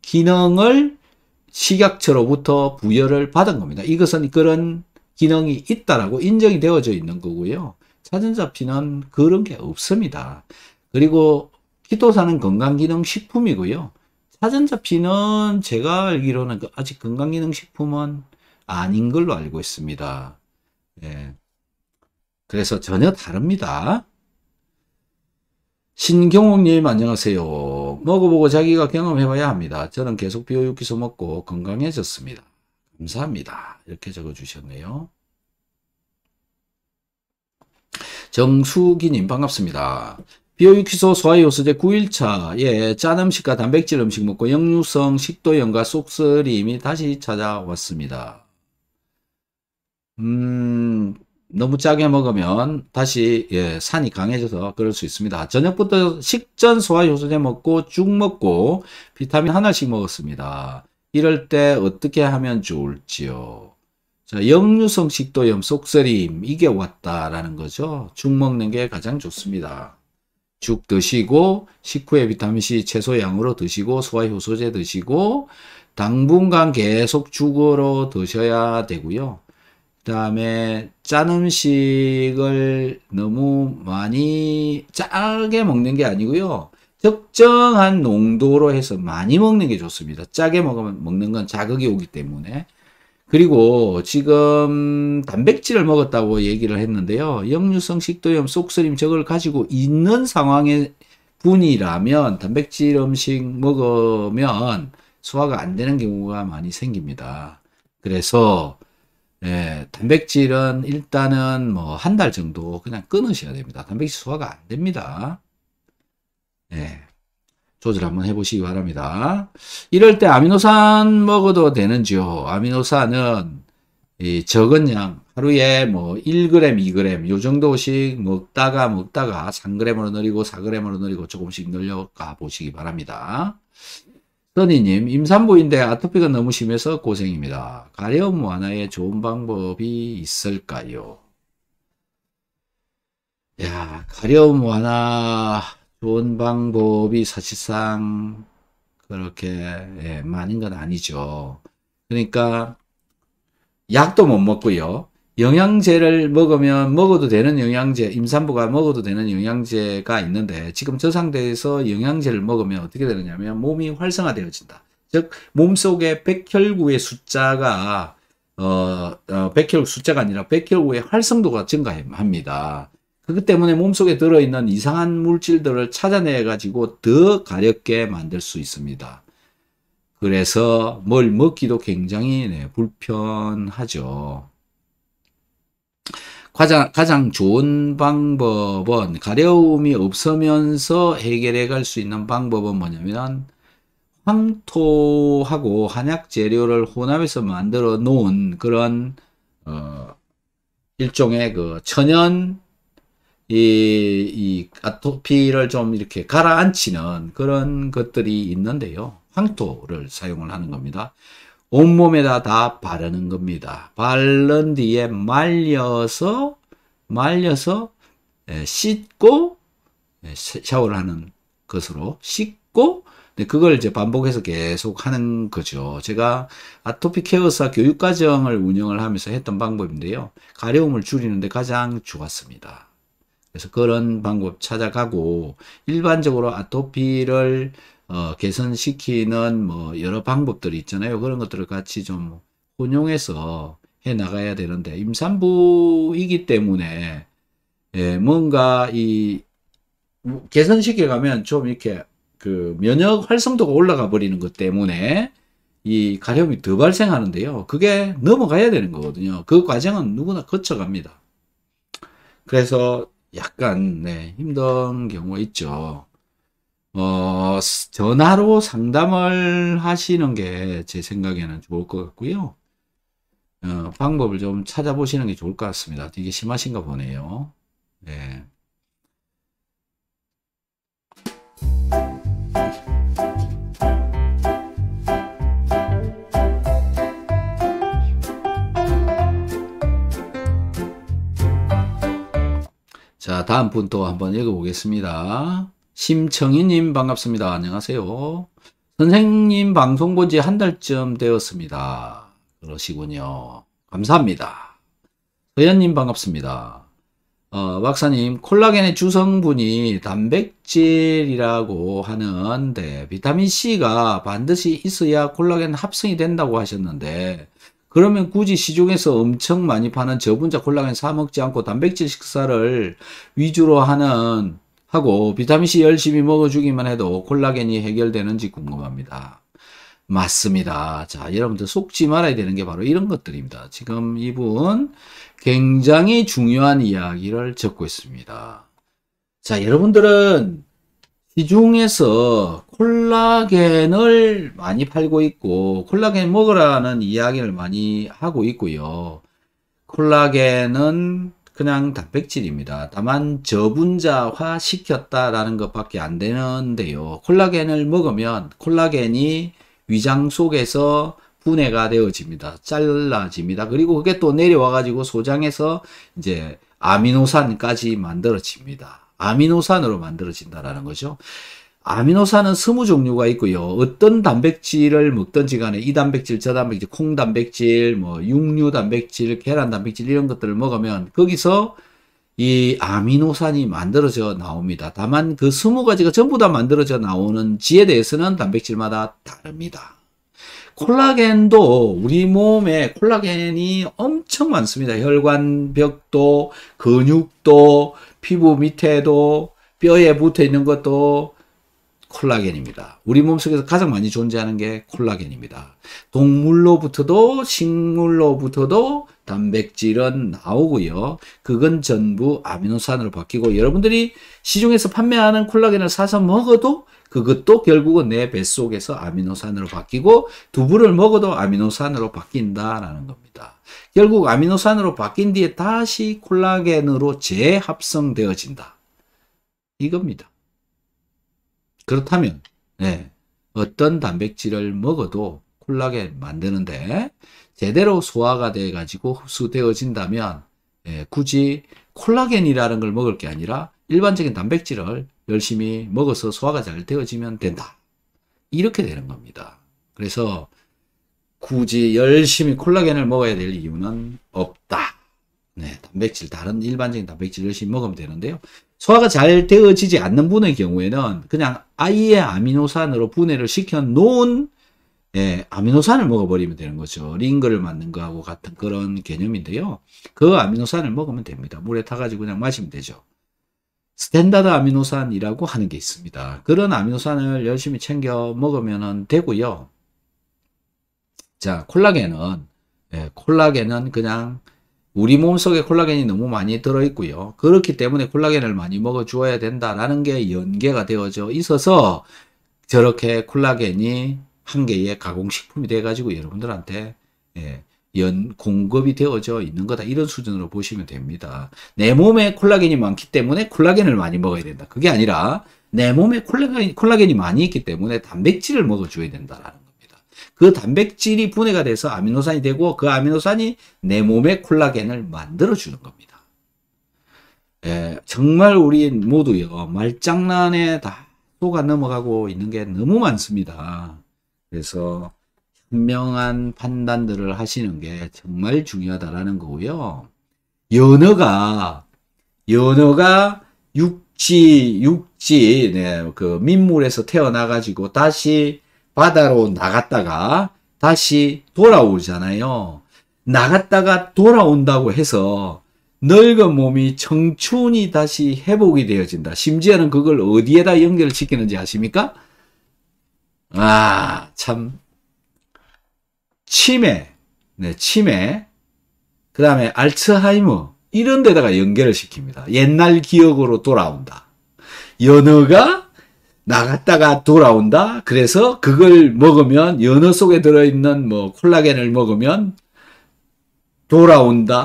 Speaker 1: 기능을 식약처로부터 부여를 받은 겁니다. 이것은 그런 기능이 있다라고 인정이 되어져 있는 거고요. 사전잡지는 그런 게 없습니다. 그리고 피토산은 건강기능식품이고요. 사전자 피는 제가 알기로는 그 아직 건강기능식품은 아닌 걸로 알고 있습니다. 예. 그래서 전혀 다릅니다. 신경옥님 안녕하세요. 먹어보고 자기가 경험해봐야 합니다. 저는 계속 비오육기소 먹고 건강해졌습니다. 감사합니다. 이렇게 적어주셨네요. 정수기님 반갑습니다. 비오유기소 소화요소제 9일차 예, 짠 음식과 단백질 음식 먹고 역류성 식도염과 쏙쓰림이 다시 찾아왔습니다. 음, 너무 짜게 먹으면 다시 예, 산이 강해져서 그럴 수 있습니다. 저녁부터 식전 소화효소제 먹고 죽 먹고 비타민 하나씩 먹었습니다. 이럴 때 어떻게 하면 좋을지요? 자, 역류성 식도염 쏙쓰림 이게 왔다라는 거죠. 죽 먹는 게 가장 좋습니다. 죽 드시고 식후에 비타민C 채소 양으로 드시고 소화 효소제 드시고 당분간 계속 죽으로 드셔야 되고요. 그 다음에 짠 음식을 너무 많이 짜게 먹는 게 아니고요. 적정한 농도로 해서 많이 먹는 게 좋습니다. 짜게 먹으면 먹는 건 자극이 오기 때문에 그리고 지금 단백질을 먹었다고 얘기를 했는데요. 역류성 식도염, 속쓰림 저걸 가지고 있는 상황의 분이라면 단백질 음식 먹으면 소화가 안 되는 경우가 많이 생깁니다. 그래서 예, 단백질은 일단은 뭐 한 달 정도 그냥 끊으셔야 됩니다. 단백질 소화가 안 됩니다. 예. 도전 한번 해보시기 바랍니다. 이럴 때 아미노산 먹어도 되는지요? 아미노산은 적은 양, 하루에 뭐 1g, 2g 요 정도씩 먹다가 먹다가 3g으로 늘리고 4g으로 늘리고 조금씩 늘려가 보시기 바랍니다. 선니님 임산부인데 아토피가 너무 심해서 고생입니다. 가려움 완화에 좋은 방법이 있을까요? 야, 가려움 완화 좋은 방법이 사실상 그렇게 예, 많은 건 아니죠. 그러니까 약도 못 먹고요. 영양제를 먹으면 먹어도 되는 영양제, 임산부가 먹어도 되는 영양제가 있는데 지금 저 상태에서 영양제를 먹으면 어떻게 되느냐면 몸이 활성화되어진다. 즉 몸속의 백혈구의 숫자가 어, 어 백혈구 숫자가 아니라 백혈구의 활성도가 증가합니다. 그것 때문에 몸속에 들어있는 이상한 물질들을 찾아내가지고 더 가렵게 만들 수 있습니다. 그래서 뭘 먹기도 굉장히 네, 불편하죠. 가장, 가장 좋은 방법은 가려움이 없으면서 해결해 갈 수 있는 방법은 뭐냐면 황토하고 한약 재료를 혼합해서 만들어 놓은 그런 어, 일종의 그 천연 이, 이 아토피를 좀 이렇게 가라앉히는 그런 것들이 있는데요. 황토를 사용을 하는 겁니다. 온몸에다 다 바르는 겁니다. 바른 뒤에 말려서 말려서 씻고 샤워를 하는 것으로 씻고 그걸 이제 반복해서 계속 하는 거죠. 제가 아토피 케어사 교육과정을 운영을 하면서 했던 방법인데요. 가려움을 줄이는데 가장 좋았습니다. 그래서 그런 방법 찾아가고 일반적으로 아토피를 어, 개선시키는 뭐 여러 방법들이 있잖아요. 그런 것들을 같이 좀 혼용해서 해 나가야 되는데 임산부이기 때문에 예, 뭔가 이 개선시켜 가면 좀 이렇게 그 면역 활성도가 올라가 버리는 것 때문에 이 가려움이 더 발생하는데요. 그게 넘어가야 되는 거거든요. 그 과정은 누구나 거쳐갑니다. 그래서 약간 네, 힘든 경우가 있죠. 어, 전화로 상담을 하시는 게 제 생각에는 좋을 것 같고요. 어, 방법을 좀 찾아보시는 게 좋을 것 같습니다. 되게 심하신가 보네요. 네. 자, 다음 분 또 한번 읽어보겠습니다. 심청희님 반갑습니다. 안녕하세요. 선생님 방송 본지한 달쯤 되었습니다. 그러시군요. 감사합니다. 서현님 반갑습니다. 어, 박사님, 콜라겐의 주성분이 단백질이라고 하는데, 비타민C가 반드시 있어야 콜라겐 합성이 된다고 하셨는데, 그러면 굳이 시중에서 엄청 많이 파는 저분자 콜라겐 사 먹지 않고 단백질 식사를 위주로 하는 하고 비타민C 열심히 먹어주기만 해도 콜라겐이 해결되는지 궁금합니다. 맞습니다. 자, 여러분들 속지 말아야 되는 게 바로 이런 것들입니다. 지금 이분 굉장히 중요한 이야기를 적고 있습니다. 자, 여러분들은 이 중에서 콜라겐을 많이 팔고 있고 콜라겐 먹으라는 이야기를 많이 하고 있고요. 콜라겐은 그냥 단백질입니다. 다만 저분자화 시켰다라는 것밖에 안 되는데요. 콜라겐을 먹으면 콜라겐이 위장 속에서 분해가 되어집니다. 잘라집니다. 그리고 그게 또 내려와 가지고 소장에서 이제 아미노산까지 만들어집니다. 아미노산으로 만들어진다라는 거죠. 아미노산은 스무 종류가 있고요. 어떤 단백질을 먹든지 간에 이 단백질, 저 단백질, 콩 단백질, 뭐 육류 단백질, 계란 단백질 이런 것들을 먹으면 거기서 이 아미노산이 만들어져 나옵니다. 다만 그 스무 가지가 전부 다 만들어져 나오는지에 대해서는 단백질마다 다릅니다. 콜라겐도 우리 몸에 콜라겐이 엄청 많습니다. 혈관벽도, 근육도, 피부 밑에도 뼈에 붙어 있는 것도 콜라겐입니다. 우리 몸속에서 가장 많이 존재하는 게 콜라겐입니다. 동물로부터도 식물로부터도 단백질은 나오고요. 그건 전부 아미노산으로 바뀌고 여러분들이 시중에서 판매하는 콜라겐을 사서 먹어도 그것도 결국은 내 뱃속에서 아미노산으로 바뀌고 두부를 먹어도 아미노산으로 바뀐다라는 겁니다. 결국 아미노산으로 바뀐 뒤에 다시 콜라겐으로 재합성되어진다. 이겁니다. 그렇다면 네, 어떤 단백질을 먹어도 콜라겐 만드는데 제대로 소화가 돼 가지고 흡수되어진다면 예, 굳이 콜라겐이라는 걸 먹을 게 아니라 일반적인 단백질을 열심히 먹어서 소화가 잘 되어지면 된다. 이렇게 되는 겁니다. 그래서 굳이 열심히 콜라겐을 먹어야 될 이유는 없다. 네, 단백질, 다른 일반적인 단백질 열심히 먹으면 되는데요. 소화가 잘 되어지지 않는 분의 경우에는 그냥 아예 아미노산으로 분해를 시켜 놓은 예, 아미노산을 먹어버리면 되는 거죠. 링거를 만든 거하고 같은 그런 개념인데요. 그 아미노산을 먹으면 됩니다. 물에 타가지고 그냥 마시면 되죠. 스탠다드 아미노산이라고 하는 게 있습니다. 그런 아미노산을 열심히 챙겨 먹으면 되고요. 자, 콜라겐은 예, 콜라겐은 그냥 우리 몸속에 콜라겐이 너무 많이 들어있고요. 그렇기 때문에 콜라겐을 많이 먹어주어야 된다라는 게 연계가 되어져 있어서 저렇게 콜라겐이 한 개의 가공식품이 돼가지고 여러분들한테 예, 연 공급이 되어져 있는 거다 이런 수준으로 보시면 됩니다. 내 몸에 콜라겐이 많기 때문에 콜라겐을 많이 먹어야 된다. 그게 아니라 내 몸에 콜라겐, 콜라겐이 많이 있기 때문에 단백질을 먹어줘야 된다라는 그 단백질이 분해가 돼서 아미노산이 되고 그 아미노산이 내 몸의 콜라겐을 만들어 주는 겁니다. 예, 정말 우리 모두요 말장난에 다 속아 넘어가고 있는 게 너무 많습니다. 그래서 현명한 판단들을 하시는 게 정말 중요하다라는 거고요. 연어가 연어가 육지 육지 네, 그 민물에서 태어나 가지고 다시 바다로 나갔다가 다시 돌아오잖아요. 나갔다가 돌아온다고 해서 늙은 몸이 청춘이 다시 회복이 되어진다. 심지어는 그걸 어디에다 연결 을 시키는지 아십니까? 아, 참. 치매, 네, 치매, 그 다음에 알츠하이머, 이런 데다가 연결을 시킵니다. 옛날 기억으로 돌아온다. 연어가 나갔다가 돌아온다. 그래서 그걸 먹으면 연어 속에 들어있는 뭐 콜라겐을 먹으면 돌아온다.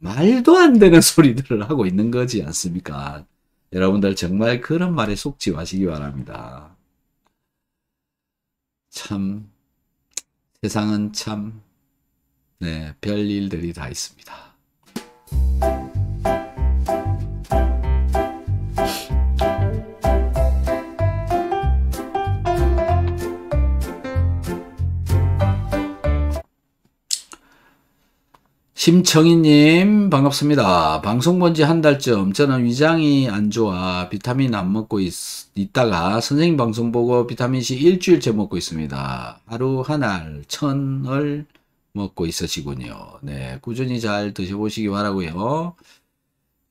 Speaker 1: 말도 안 되는 [LAUGHS] 소리들을 하고 있는 거지 않습니까? 여러분들 정말 그런 말에 속지 마시기 바랍니다. 참 세상은 참 네, 별일들이 다 있습니다. 심청이님 반갑습니다. 방송 본지한 달쯤 저는 위장이 안 좋아 비타민 안 먹고 있, 다가 선생님 방송 보고 비타민C 일주일째 먹고 있습니다. 하루 한 알 천을 먹고 있으시군요. 네, 꾸준히 잘 드셔보시기 바라고요.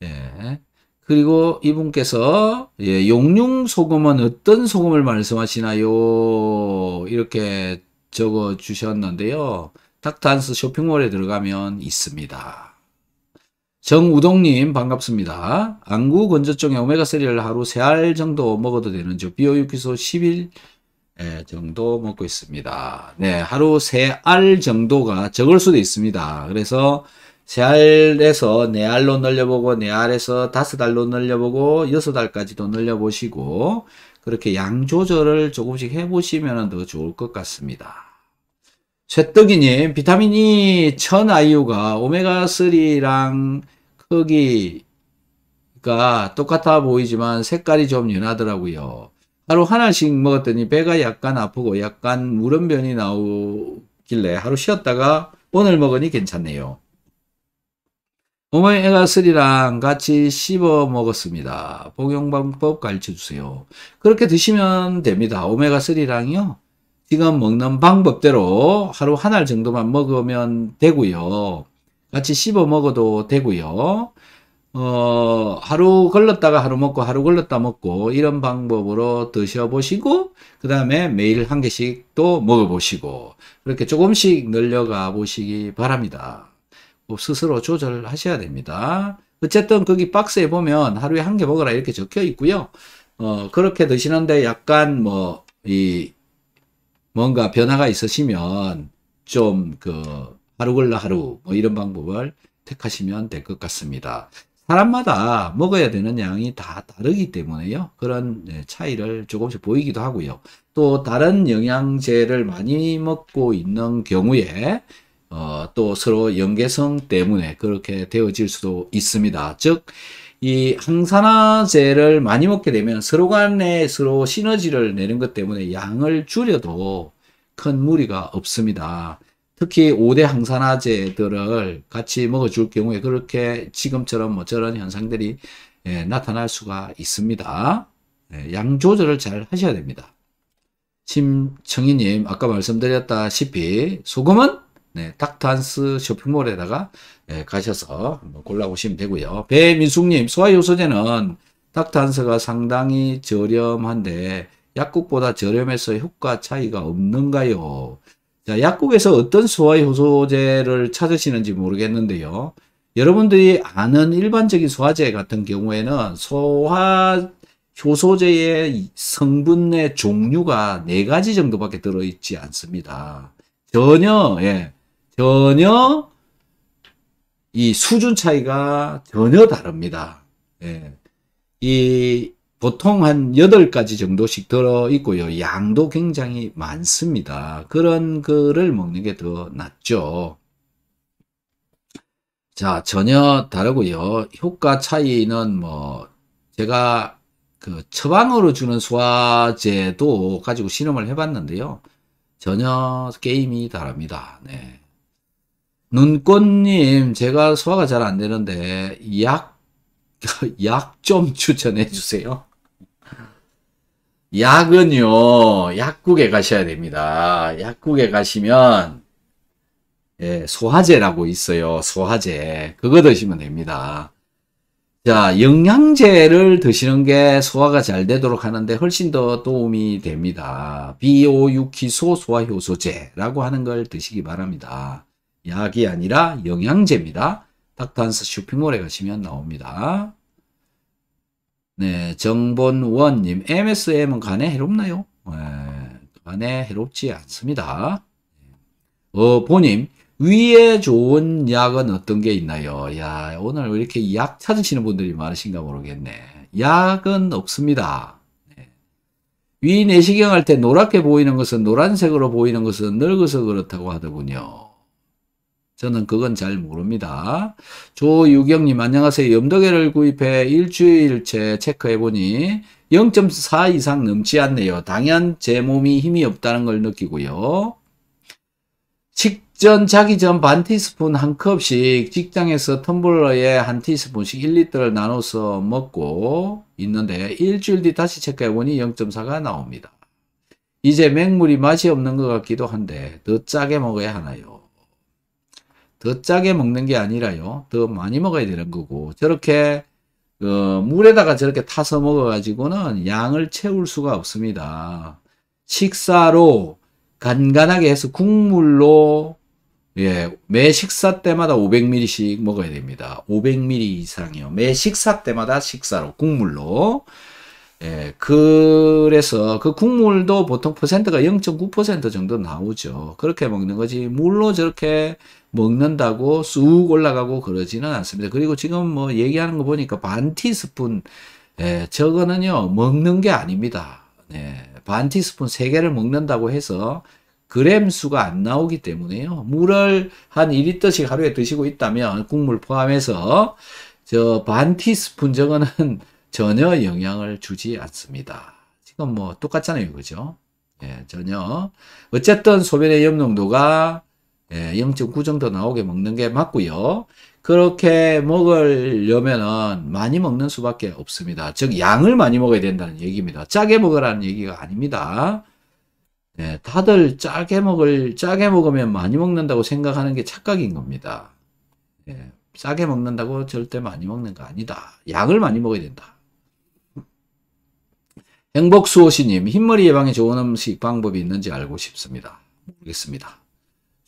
Speaker 1: 예. 그리고 이분께서 예, 용융 소금은 어떤 소금을 말씀하시나요? 이렇게 적어 주셨는데요. 탁탄스 쇼핑몰에 들어가면 있습니다. 정우동님 반갑습니다. 안구 건조증에 오메가3를 하루 3알 정도 먹어도 되는지 비오유기소 10일 예, 정도 먹고 있습니다. 네, 하루 3알 정도가 적을 수도 있습니다. 그래서 3 알에서 4 알로 늘려보고 4 알에서 5 알로 늘려보고 6 알까지도 늘려보시고 그렇게 양 조절을 조금씩 해보시면 더 좋을 것 같습니다. 쇠떡이님, 비타민 E 천아이유가 오메가3랑 크기가 똑같아 보이지만 색깔이 좀 연하더라고요. 하루 하나씩 먹었더니 배가 약간 아프고 약간 물음변이 나오길래 하루 쉬었다가 오늘 먹으니 괜찮네요. 오메가3랑 같이 씹어 먹었습니다. 복용 방법 가르쳐 주세요. 그렇게 드시면 됩니다. 오메가3랑요. 지금 먹는 방법대로 하루 한 알 정도만 먹으면 되고요. 같이 씹어 먹어도 되고요. 어, 하루 걸렀다가 하루 먹고 하루 걸렀다 먹고 이런 방법으로 드셔보시고 그 다음에 매일 한 개씩 또 먹어보시고 그렇게 조금씩 늘려가 보시기 바랍니다. 스스로 조절하셔야 됩니다. 어쨌든 거기 박스에 보면 하루에 한 개 먹어라 이렇게 적혀 있고요. 어, 그렇게 드시는데 약간 뭐이 뭔가 변화가 있으시면 좀 그 하루 걸러 하루 뭐 이런 방법을 택하시면 될 것 같습니다. 사람마다 먹어야 되는 양이 다 다르기 때문에요. 그런 네, 차이를 조금씩 보이기도 하고요. 또 다른 영양제를 많이 먹고 있는 경우에 어, 또 서로 연계성 때문에 그렇게 되어질 수도 있습니다. 즉이 항산화제를 많이 먹게 되면 서로 간에 서로 시너지를 내는 것 때문에 양을 줄여도 큰 무리가 없습니다. 특히 5대 항산화제들을 같이 먹어줄 경우에 그렇게 지금처럼 뭐 저런 현상들이 예, 나타날 수가 있습니다. 예, 양 조절을 잘 하셔야 됩니다. 심청이님 아까 말씀드렸다시피 소금은 네, 닥터한스 쇼핑몰에다가 예, 가셔서 한번 골라보시면 되고요. 배민숙님, 소화효소제는 닥탄서가 상당히 저렴한데 약국보다 저렴해서 효과 차이가 없는가요? 자, 약국에서 어떤 소화효소제를 찾으시는지 모르겠는데요. 여러분들이 아는 일반적인 소화제 같은 경우에는 소화 효소제의 성분의 종류가 네 가지 정도밖에 들어있지 않습니다. 전혀, 예, 전혀 이 수준 차이가 전혀 다릅니다. 예. 이 보통 한 8가지 정도씩 들어 있고요. 양도 굉장히 많습니다. 그런 거를 먹는 게 더 낫죠. 자, 전혀 다르고요. 효과 차이는 뭐 제가 그 처방으로 주는 소화제도 가지고 실험을 해 봤는데요. 전혀 게임이 다릅니다. 네. 눈꽃님, 제가 소화가 잘 안 되는데, 약, [LAUGHS] 약 좀 추천해 주세요. 약은요, 약국에 가셔야 됩니다. 약국에 가시면, 예, 소화제라고 있어요. 소화제. 그거 드시면 됩니다. 자, 영양제를 드시는 게 소화가 잘 되도록 하는데 훨씬 더 도움이 됩니다. 비오유키소 소화효소제라고 하는 걸 드시기 바랍니다. 약이 아니라 영양제입니다. 닥터한스 쇼핑몰에 가시면 나옵니다. 네, 정본원님, MSM은 간에 해롭나요? 네, 간에 해롭지 않습니다. 어, 보님, 위에 좋은 약은 어떤 게 있나요? 야, 오늘 이렇게 약 찾으시는 분들이 많으신가 모르겠네. 약은 없습니다. 네. 위 내시경 할 때 노랗게 보이는 것은 노란색으로 보이는 것은 늙어서 그렇다고 하더군요. 저는 그건 잘 모릅니다. 조유경님 안녕하세요. 염도계를 구입해 일주일째 체크해보니 0.4 이상 넘지 않네요. 당연 제 몸이 힘이 없다는 걸 느끼고요. 직전 자기 전 반 티스푼 한 컵씩 직장에서 텀블러에 한 티스푼씩 1리터를 나눠서 먹고 있는데 일주일 뒤 다시 체크해보니 0.4가 나옵니다. 이제 맹물이 맛이 없는 것 같기도 한데 더 짜게 먹어야 하나요? 더 짜게 먹는 게 아니라요. 더 많이 먹어야 되는 음. 거고 저렇게 그 물에다가 저렇게 타서 먹어가지고는 양을 채울 수가 없습니다. 식사로 간간하게 해서 국물로 예, 매 식사 때마다 500ml씩 먹어야 됩니다. 500ml 이상이요. 매 식사 때마다 식사로 국물로 예, 그래서 그 국물도 보통 퍼센트가 0.9% 정도 나오죠. 그렇게 먹는 거지. 물로 저렇게 먹는다고 쑥 올라가고 그러지는 않습니다. 그리고 지금 뭐 얘기하는 거 보니까 반 티스푼, 예, 저거는요, 먹는 게 아닙니다. 예, 반 티스푼 3개를 먹는다고 해서 그램 수가 안 나오기 때문에요. 물을 한 2리터씩 하루에 드시고 있다면 국물 포함해서 저 반 티스푼 저거는 [LAUGHS] 전혀 영향을 주지 않습니다. 지금 뭐 똑같잖아요. 그죠? 예, 전혀. 어쨌든 소변의 염농도가 예, 0.9 정도 나오게 먹는 게 맞고요. 그렇게 먹으려면은 많이 먹는 수밖에 없습니다. 즉 양을 많이 먹어야 된다는 얘기입니다. 짜게 먹으라는 얘기가 아닙니다. 예, 다들 짜게 먹을 짜게 먹으면 많이 먹는다고 생각하는 게 착각인 겁니다. 예, 싸게 먹는다고 절대 많이 먹는 거 아니다. 양을 많이 먹어야 된다. 행복수호씨님, 흰머리 예방에 좋은 음식 방법이 있는지 알고 싶습니다. 모르겠습니다.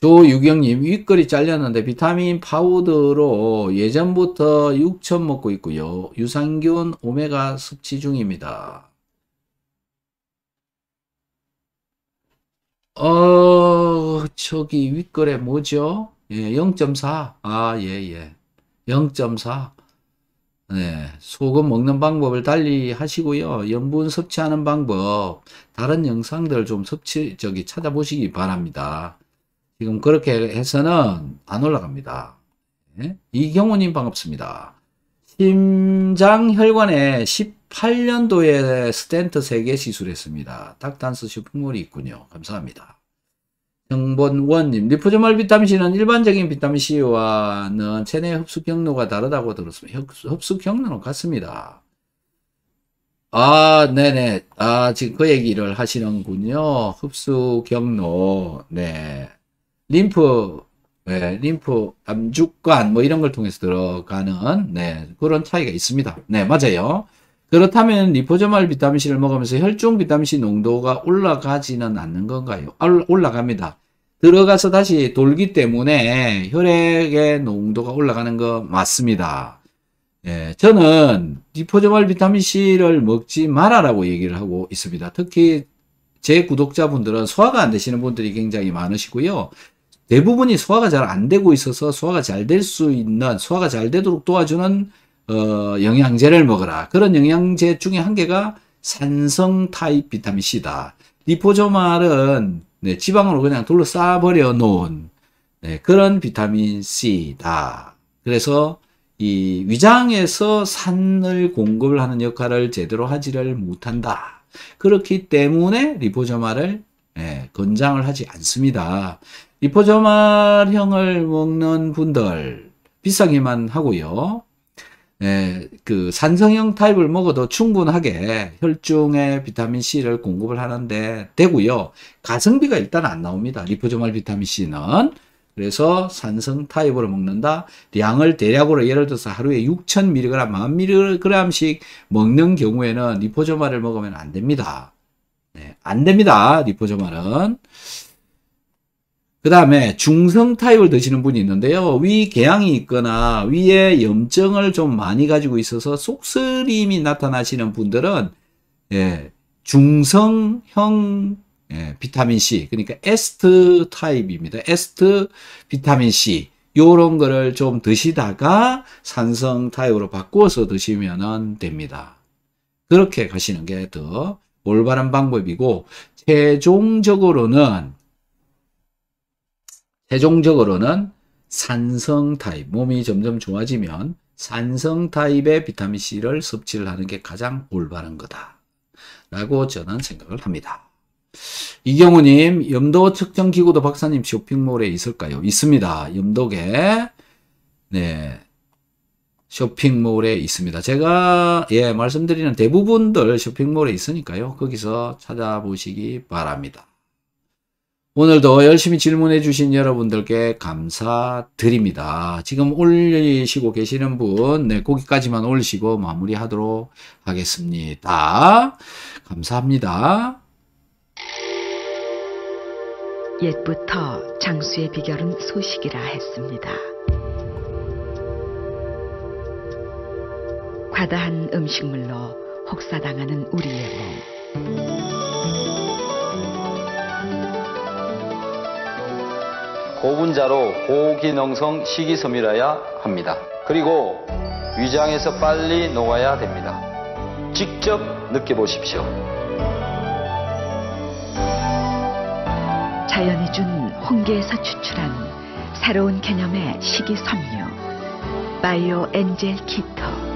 Speaker 1: 조유경님, 윗글이 잘렸는데 비타민 파우더로 예전부터 6천 먹고 있고요. 유산균 오메가 섭취 중입니다. 어, 저기 윗글에 뭐죠? 예, 0.4. 아, 예, 예. 0.4. 네, 소금 먹는 방법을 달리 하시고요. 염분 섭취하는 방법, 다른 영상들 좀 섭취, 저기 찾아보시기 바랍니다. 지금 그렇게 해서는 안 올라갑니다. 네? 이경호님 반갑습니다. 심장혈관에 18년도에 스탠트 3개 시술했습니다. 닥단스 식품물이 있군요. 감사합니다. 정본원님, 리포조말 비타민C는 일반적인 비타민C와는 체내 흡수 경로가 다르다고 들었습니다. 흡수, 흡수 경로는 같습니다. 아, 네네. 아, 지금 그 얘기를 하시는군요. 흡수 경로, 네. 림프, 네, 림프, 암죽관, 뭐 이런 걸 통해서 들어가는, 네, 그런 차이가 있습니다. 네, 맞아요. 그렇다면 리포저말 비타민C를 먹으면서 혈중 비타민C 농도가 올라가지는 않는 건가요? 아, 올라갑니다. 들어가서 다시 돌기 때문에 혈액의 농도가 올라가는 거 맞습니다. 예, 저는 리포저말 비타민C를 먹지 마라라고 얘기를 하고 있습니다. 특히 제 구독자분들은 소화가 안 되시는 분들이 굉장히 많으시고요. 대부분이 소화가 잘 안 되고 있어서 소화가 잘 될 수 있는, 소화가 잘 되도록 도와주는 어, 영양제를 먹어라. 그런 영양제 중에 한 개가 산성 타입 비타민 C다. 리포조말은 네, 지방으로 그냥 둘러싸버려 놓은 네, 그런 비타민 C다. 그래서 이 위장에서 산을 공급을 하는 역할을 제대로 하지를 못한다. 그렇기 때문에 리포조말을 네, 권장을 하지 않습니다. 리포조말형을 먹는 분들 비싸기만 하고요. 에, 예, 그 산성형 타입을 먹어도 충분하게 혈중에 비타민 C를 공급을 하는데 되고요. 가성비가 일단 안 나옵니다. 리포조말 비타민 C는 그래서 산성 타입으로 먹는다. 양을 대략으로 예를 들어서 하루에 6,000mg, 10,000mg씩 먹는 경우에는 리포조말을 먹으면 안 됩니다. 네, 안 됩니다. 리포조말은. 그 다음에 중성 타입을 드시는 분이 있는데요. 위 개양이 있거나 위에 염증을 좀 많이 가지고 있어서 속쓰림이 나타나시는 분들은 예, 중성형 예, 비타민C 그러니까 에스트 타입입니다. 에스트 비타민C 요런 거를 좀 드시다가 산성 타입으로 바꿔서 드시면 됩니다. 그렇게 가시는 게 더 올바른 방법이고 최종적으로는 세종적으로는 산성 타입, 몸이 점점 좋아지면 산성 타입의 비타민C를 섭취를 하는 게 가장 올바른 거다. 라고 저는 생각을 합니다. 이경우님, 염도 측정 기구도 박사님 쇼핑몰에 있을까요? 있습니다. 염도계. 네. 쇼핑몰에 있습니다. 제가, 예, 말씀드리는 대부분들 쇼핑몰에 있으니까요. 거기서 찾아보시기 바랍니다. 오늘도 열심히 질문해 주신 여러분들께 감사드립니다. 지금 올리시고 계시는 분, 네, 거기까지만 올리시고 마무리하도록 하겠습니다. 감사합니다. 옛부터 장수의 비결은 소식이라 했습니다. 과다한 음식물로 혹사당하는 우리의 몸. 고분자로 고기능성 식이섬이라야 합니다. 그리고 위장에서 빨리 녹아야 됩니다. 직접 느껴보십시오. 자연이 준홍계에서 추출한 새로운 개념의 식이섬유 바이오 엔젤 키터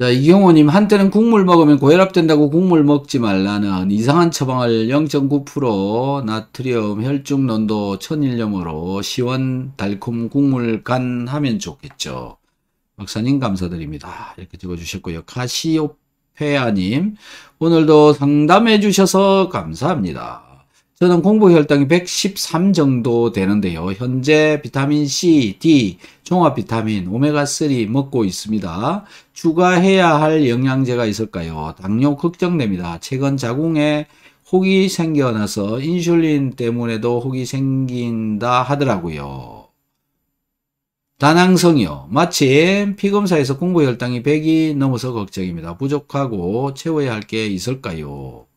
Speaker 1: 자, 이경호님, 한때는 국물 먹으면 고혈압된다고 국물 먹지 말라는 이상한 처방을 0.9% 나트륨 혈중 농도 1001념으로 시원, 달콤, 국물 간 하면 좋겠죠. 박사님, 감사드립니다. 이렇게 찍어주셨고요 카시오페아님, 오늘도 상담해 주셔서 감사합니다. 저는 공복 혈당이 113 정도 되는데요. 현재 비타민 C, D, 종합 비타민, 오메가3 먹고 있습니다. 추가해야 할 영양제가 있을까요? 당뇨 걱정됩니다. 최근 자궁에 혹이 생겨나서 인슐린 때문에도 혹이 생긴다 하더라고요. 다낭성이요. 마침 피검사에서 공복 혈당이 100이 넘어서 걱정입니다. 부족하고 채워야 할 게 있을까요?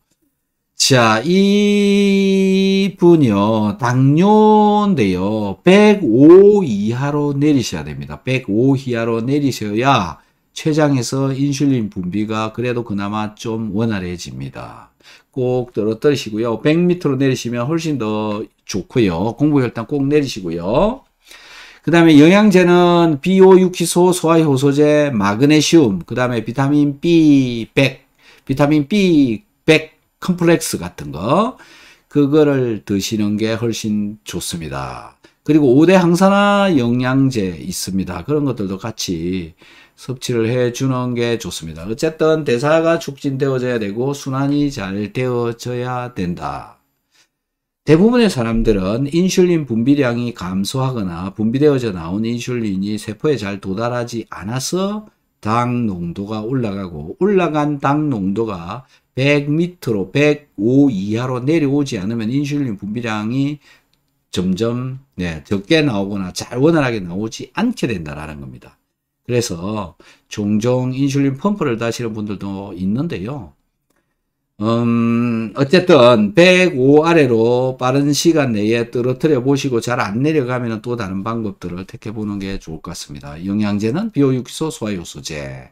Speaker 1: 자, 이분이요. 당뇨인데요. 105 이하로 내리셔야 됩니다. 105 이하로 내리셔야 췌장에서 인슐린 분비가 그래도 그나마 좀 원활해집니다. 꼭 떨어뜨리시고요. 100m로 내리시면 훨씬 더 좋고요. 공부혈당 꼭 내리시고요. 그 다음에 영양제는 비오 유기소, 소화 효소제, 마그네슘, 그 다음에 비타민 B100, 비타민 B100 컴플렉스 같은 거 그거를 드시는 게 훨씬 좋습니다. 그리고 5대 항산화 영양제 있습니다. 그런 것들도 같이 섭취를 해주는 게 좋습니다. 어쨌든 대사가 촉진되어져야 되고 순환이 잘 되어져야 된다. 대부분의 사람들은 인슐린 분비량이 감소하거나 분비되어져 나온 인슐린이 세포에 잘 도달하지 않아서 당 농도가 올라가고 올라간 당 농도가 100m로 105 이하로 내려오지 않으면 인슐린 분비량이 점점 네, 적게 나오거나 잘 원활하게 나오지 않게 된다라는 겁니다. 그래서 종종 인슐린 펌프를 다시는 분들도 있는데요. 음, 어쨌든 105 아래로 빠른 시간 내에 떨어뜨려 보시고 잘 안 내려가면 또 다른 방법들을 택해 보는 게 좋을 것 같습니다. 영양제는 비오육소, 소화효소제.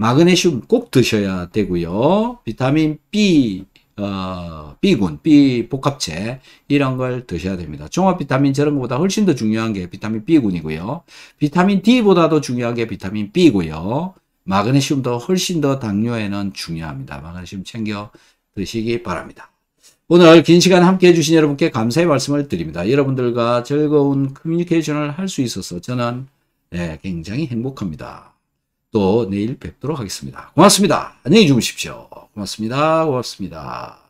Speaker 1: 마그네슘 꼭 드셔야 되고요. 비타민 B, 어, B군, B 복합체 이런 걸 드셔야 됩니다. 종합 비타민 저런 것보다 훨씬 더 중요한 게 비타민 B군이고요. 비타민 D보다도 중요한 게 비타민 B고요. 마그네슘도 훨씬 더 당뇨에는 중요합니다. 마그네슘 챙겨 드시기 바랍니다. 오늘 긴 시간 함께 해주신 여러분께 감사의 말씀을 드립니다. 여러분들과 즐거운 커뮤니케이션을 할 수 있어서 저는 네, 굉장히 행복합니다. 또 내일 뵙도록 하겠습니다. 고맙습니다. 안녕히 주무십시오. 고맙습니다. 고맙습니다.